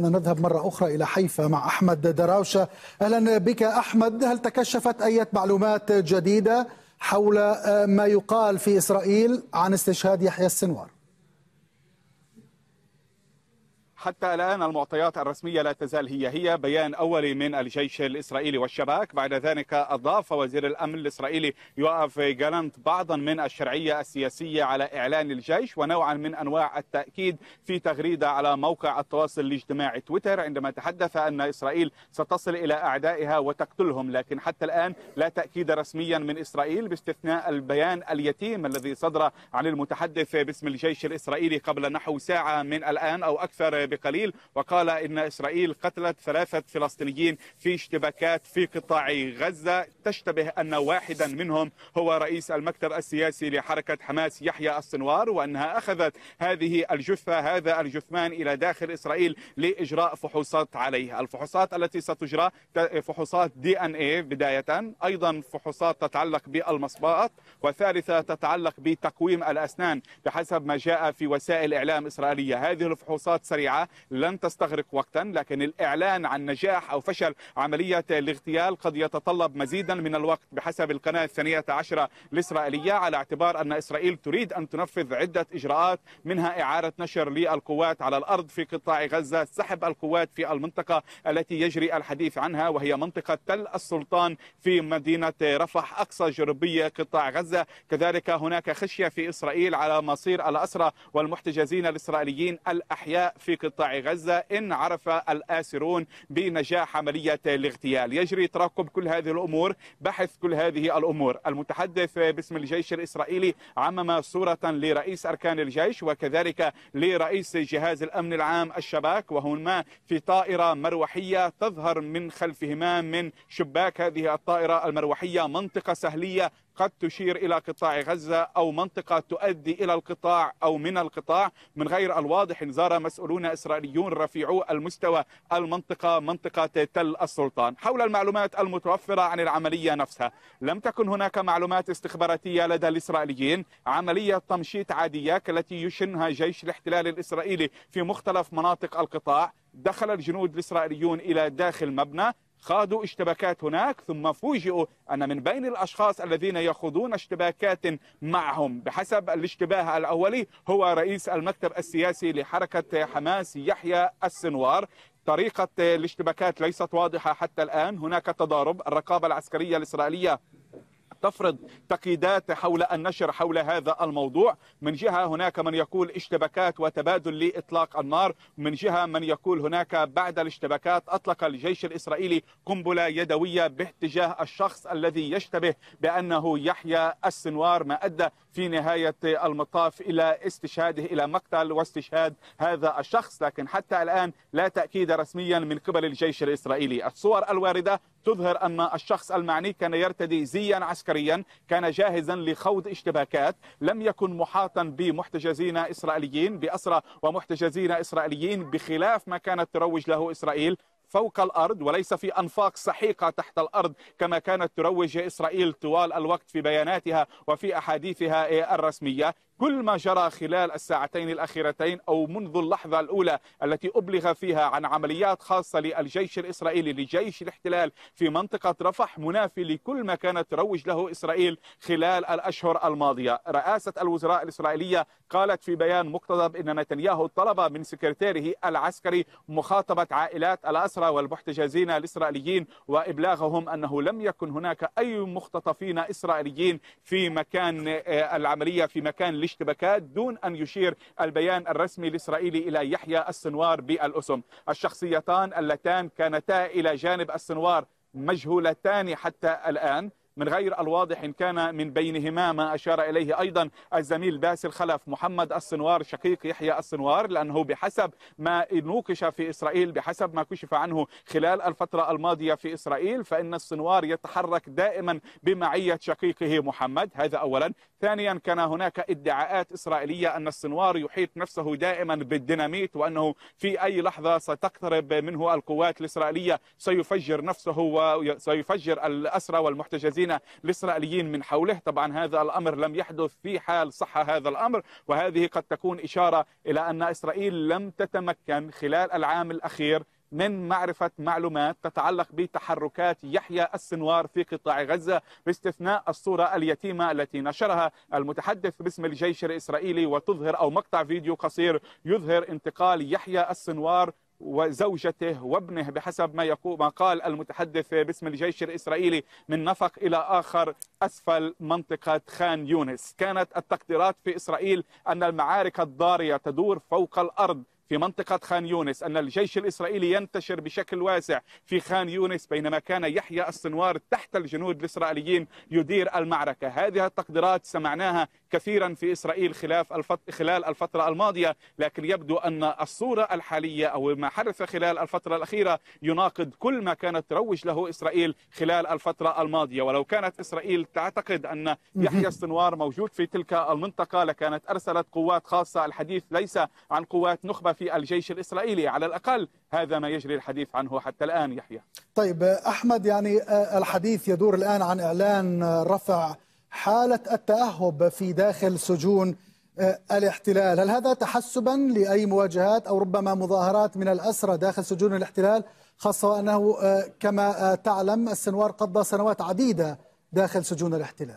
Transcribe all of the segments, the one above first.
نذهب مرة أخرى إلى حيفا مع أحمد دراوشة أهلا بك أحمد هل تكشفت أي معلومات جديدة حول آه، ما يقال في إسرائيل عن استشهاد يحيى السنوار حتى الآن المعطيات الرسمية لا تزال هي هي بيان أولي من الجيش الإسرائيلي والشباك بعد ذلك أضاف وزير الأمن الإسرائيلي يوآف جالانت بعضا من الشرعية السياسية على إعلان الجيش ونوعا من أنواع التأكيد في تغريدة على موقع التواصل الاجتماعي تويتر عندما تحدث أن إسرائيل ستصل إلى أعدائها وتقتلهم لكن حتى الآن لا تأكيد رسميا من إسرائيل باستثناء البيان اليتيم الذي صدر عن المتحدث باسم الجيش الإسرائيلي قبل نحو ساعة من الآن أو أكثر بقليل قليل وقال إن إسرائيل قتلت ثلاثة فلسطينيين في اشتباكات في قطاع غزة تشتبه أن واحدا منهم هو رئيس المكتب السياسي لحركة حماس يحيى السنوار وأنها أخذت هذه الجثة هذا الجثمان إلى داخل إسرائيل لإجراء فحوصات عليه الفحوصات التي ستجرى فحوصات دي ان اي بداية أيضا فحوصات تتعلق بالمصباط وثالثة تتعلق بتقويم الأسنان بحسب ما جاء في وسائل إعلام إسرائيلية هذه الفحوصات سريعة لن تستغرق وقتا لكن الإعلان عن نجاح أو فشل عملية الاغتيال قد يتطلب مزيدا من الوقت بحسب القناة الثانية عشرة الإسرائيلية على اعتبار أن إسرائيل تريد أن تنفذ عدة إجراءات منها إعارة نشر للقوات على الأرض في قطاع غزة سحب القوات في المنطقة التي يجري الحديث عنها وهي منطقة تل السلطان في مدينة رفح أقصى جنوبية قطاع غزة كذلك هناك خشية في إسرائيل على مصير الأسرى والمحتجزين الإسرائيليين الأحياء في قطاع قطاع غزة إن عرف الآسرون بنجاح عملية الاغتيال يجري ترقب كل هذه الأمور بحث كل هذه الأمور المتحدث باسم الجيش الإسرائيلي عمم صورة لرئيس أركان الجيش وكذلك لرئيس جهاز الأمن العام الشباك وهما في طائرة مروحية تظهر من خلفهما من شباك هذه الطائرة المروحية منطقة سهلية قد تشير إلى قطاع غزة أو منطقة تؤدي إلى القطاع أو من القطاع من غير الواضح إن زار مسؤولون إسرائيليون رفيعو المستوى المنطقة منطقة تل السلطان حول المعلومات المتوفرة عن العملية نفسها لم تكن هناك معلومات استخباراتية لدى الإسرائيليين عملية تمشيط عادية التي يشنها جيش الاحتلال الإسرائيلي في مختلف مناطق القطاع دخل الجنود الإسرائيليون إلى داخل مبنى خاضوا اشتباكات هناك ثم فوجئوا أن من بين الأشخاص الذين يخوضون اشتباكات معهم بحسب الاشتباه الأولي هو رئيس المكتب السياسي لحركة حماس يحيى السنوار طريقة الاشتباكات ليست واضحة حتى الآن هناك تضارب الرقابة العسكرية الإسرائيلية تفرض تقييدات حول النشر حول هذا الموضوع من جهة هناك من يقول اشتباكات وتبادل لإطلاق النار من جهة من يقول هناك بعد الاشتباكات أطلق الجيش الإسرائيلي قنبلة يدوية باتجاه الشخص الذي يشتبه بأنه يحيى السنوار ما أدى في نهاية المطاف إلى استشهاده إلى مقتل واستشهاد هذا الشخص لكن حتى الآن لا تأكيد رسميا من قبل الجيش الإسرائيلي الصور الواردة تظهر أن الشخص المعني كان يرتدي زيا عسكريا كان جاهزا لخوض اشتباكات لم يكن محاطا بمحتجزين إسرائيليين بأسرى ومحتجزين إسرائيليين بخلاف ما كانت تروج له إسرائيل فوق الأرض وليس في أنفاق سحيقة تحت الأرض كما كانت تروج إسرائيل طوال الوقت في بياناتها وفي أحاديثها الرسمية كل ما جرى خلال الساعتين الأخيرتين أو منذ اللحظة الأولى التي أبلغ فيها عن عمليات خاصة للجيش الإسرائيلي لجيش الاحتلال في منطقة رفح منافي لكل ما كانت تروج له إسرائيل خلال الأشهر الماضية رئاسة الوزراء الإسرائيلية قالت في بيان مقتضب أن نتنياهو طلب من سكرتيره العسكري مخاطبة عائلات الأسرى والمحتجزين الإسرائيليين وإبلاغهم أنه لم يكن هناك أي مختطفين إسرائيليين في مكان آه، العملية في مكان الاشتباكات دون أن يشير البيان الرسمي الإسرائيلي إلى يحيى السنوار بالأسم الشخصيتان اللتان كانتا إلى جانب السنوار مجهولتان حتى الآن من غير الواضح إن كان من بينهما ما أشار إليه أيضا الزميل باسل خلف محمد السنوار شقيق يحيى السنوار لأنه بحسب ما نوقش في إسرائيل بحسب ما كشف عنه خلال الفترة الماضية في إسرائيل فإن السنوار يتحرك دائما بمعية شقيقه محمد هذا أولا ثانيا كان هناك ادعاءات إسرائيلية أن السنوار يحيط نفسه دائما بالديناميت وأنه في أي لحظة ستقترب منه القوات الإسرائيلية سيفجر نفسه وسيفجر الأسرى والمحتجزين المسلمين الإسرائيليين من حوله طبعا هذا الأمر لم يحدث في حال صح هذا الأمر وهذه قد تكون إشارة إلى أن إسرائيل لم تتمكن خلال العام الأخير من معرفة معلومات تتعلق بتحركات يحيى السنوار في قطاع غزة باستثناء الصورة اليتيمة التي نشرها المتحدث باسم الجيش الإسرائيلي وتظهر أو مقطع فيديو قصير يظهر انتقال يحيى السنوار وزوجته وابنه بحسب ما يقول ما قال المتحدث باسم الجيش الاسرائيلي من نفق الى اخر اسفل منطقه خان يونس، كانت التقديرات في اسرائيل ان المعارك الضاريه تدور فوق الارض في منطقة خان يونس أن الجيش الإسرائيلي ينتشر بشكل واسع في خان يونس بينما كان يحيى السنوار تحت الجنود الإسرائيليين يدير المعركة هذه التقديرات سمعناها كثيرا في إسرائيل خلال الفترة الماضية لكن يبدو أن الصورة الحالية أو ما حدث خلال الفترة الأخيرة يناقض كل ما كانت تروج له إسرائيل خلال الفترة الماضية ولو كانت إسرائيل تعتقد أن يحيى السنوار موجود في تلك المنطقة لكانت أرسلت قوات خاصة الحديث ليس عن قوات نخبة في الجيش الإسرائيلي على الأقل هذا ما يجري الحديث عنه حتى الآن يحيى طيب أحمد يعني آه، الحديث يدور الآن عن إعلان آه، رفع حالة التأهب في داخل سجون آه، الاحتلال هل هذا تحسبا لأي مواجهات أو ربما مظاهرات من الأسرى داخل سجون الاحتلال خاصة أنه آه، كما آه، تعلم السنوار قضى سنوات عديدة داخل سجون الاحتلال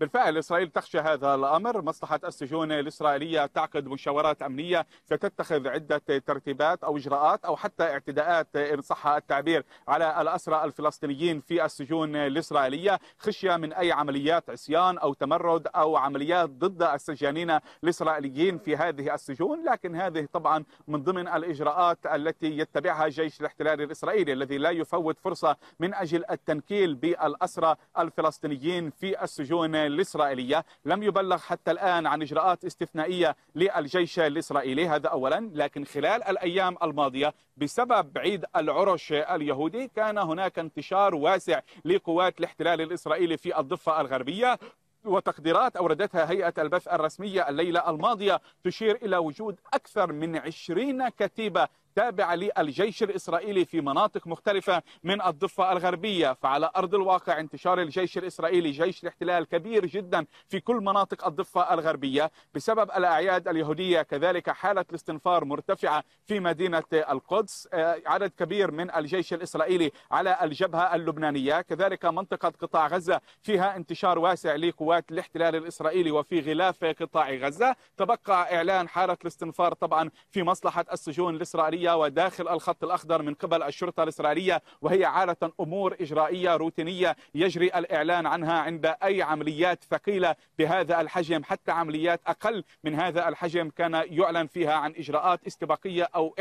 بالفعل إسرائيل تخشى هذا الأمر مصلحة السجون الإسرائيلية تعقد مشاورات أمنية ستتخذ عدة ترتيبات أو إجراءات أو حتى اعتداءات إن صح التعبير على الأسرى الفلسطينيين في السجون الإسرائيلية خشية من أي عمليات عصيان أو تمرد أو عمليات ضد السجانين الإسرائيليين في هذه السجون لكن هذه طبعا من ضمن الإجراءات التي يتبعها جيش الاحتلال الإسرائيلي الذي لا يفوت فرصة من أجل التنكيل بالأسرى الفلسطينيين في السجون الإسرائيلية لم يبلغ حتى الآن عن إجراءات استثنائية للجيش الإسرائيلي هذا أولا لكن خلال الأيام الماضية بسبب عيد العرش اليهودي كان هناك انتشار واسع لقوات الاحتلال الإسرائيلي في الضفة الغربية وتقديرات أوردتها هيئة البث الرسمية الليلة الماضية تشير إلى وجود أكثر من 20 كتيبة تابع للجيش الإسرائيلي في مناطق مختلفة من الضفة الغربية فعلى أرض الواقع انتشار الجيش الإسرائيلي جيش الاحتلال كبير جدا في كل مناطق الضفة الغربية بسبب الأعياد اليهودية كذلك حالة الاستنفار مرتفعة في مدينة القدس آه، عدد كبير من الجيش الإسرائيلي على الجبهة اللبنانية كذلك منطقة قطاع غزة فيها انتشار واسع لقوات الاحتلال الإسرائيلي وفي غلاف قطاع غزة تبقى إعلان حالة الاستنفار طبعا في مصلحة السجون الإسرائيلية الإسرائيلية وداخل الخط الأخضر من قبل الشرطة الإسرائيلية وهي عادة أمور إجرائية روتينية يجري الإعلان عنها عند أي عمليات ثقيلة بهذا الحجم حتى عمليات أقل من هذا الحجم كان يعلن فيها عن إجراءات استباقية أو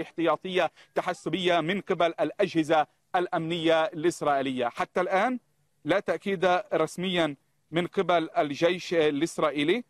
احتياطية تحسبية من قبل الأجهزة الأمنية الإسرائيلية حتى الآن لا تأكيد رسميا من قبل الجيش الإسرائيلي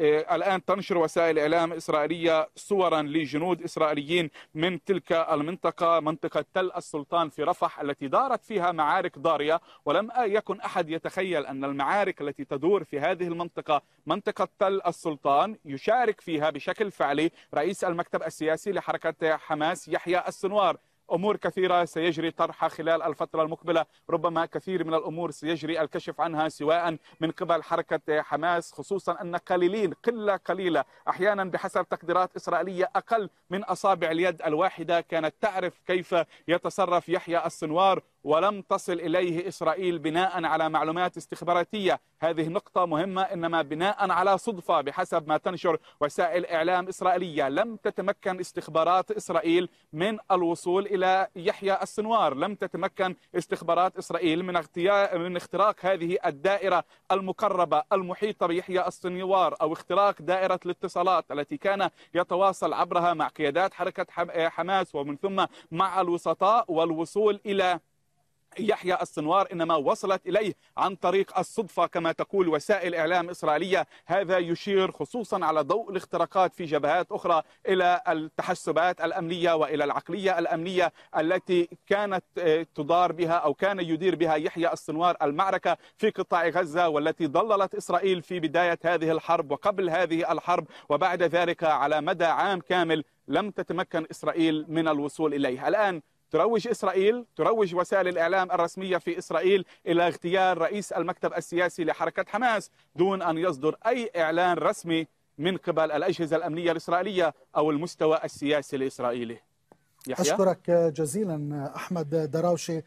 آه، الآن تنشر وسائل إعلام إسرائيلية صورا لجنود إسرائيليين من تلك المنطقة منطقة تل السلطان في رفح التي دارت فيها معارك ضارية ولم يكن أحد يتخيل أن المعارك التي تدور في هذه المنطقة منطقة تل السلطان يشارك فيها بشكل فعلي رئيس المكتب السياسي لحركة حماس يحيى السنوار أمور كثيرة سيجري طرحها خلال الفترة المقبلة ربما كثير من الأمور سيجري الكشف عنها سواء من قبل حركة حماس خصوصا أن قليلين قلة قليلة أحيانا بحسب تقديرات إسرائيلية أقل من أصابع اليد الواحدة كانت تعرف كيف يتصرف يحيى السنوار ولم تصل إليه إسرائيل بناء على معلومات استخباراتية هذه نقطة مهمة إنما بناء على صدفة بحسب ما تنشر وسائل إعلام إسرائيلية لم تتمكن استخبارات إسرائيل من الوصول إلى يحيى السنوار لم تتمكن استخبارات إسرائيل من, من اختراق هذه الدائرة المقربة المحيطة بيحيى السنوار أو اختراق دائرة الاتصالات التي كان يتواصل عبرها مع قيادات حركة حماس ومن ثم مع الوسطاء والوصول إلى يحيى السنوار إنما وصلت إليه عن طريق الصدفة كما تقول وسائل إعلام إسرائيلية هذا يشير خصوصا على ضوء الاختراقات في جبهات أخرى إلى التحسبات الأمنية وإلى العقلية الأمنية التي كانت آه، تدار بها أو كان يدير بها يحيى السنوار المعركة في قطاع غزة والتي ضللت إسرائيل في بداية هذه الحرب وقبل هذه الحرب وبعد ذلك على مدى عام كامل لم تتمكن إسرائيل من الوصول اليها الآن تروج إسرائيل تروج وسائل الإعلام الرسمية في إسرائيل إلى اغتيال رئيس المكتب السياسي لحركة حماس دون أن يصدر أي إعلان رسمي من قبل الأجهزة الأمنية الإسرائيلية أو المستوى السياسي الإسرائيلي يحيى؟ أشكرك جزيلا أحمد دراوشي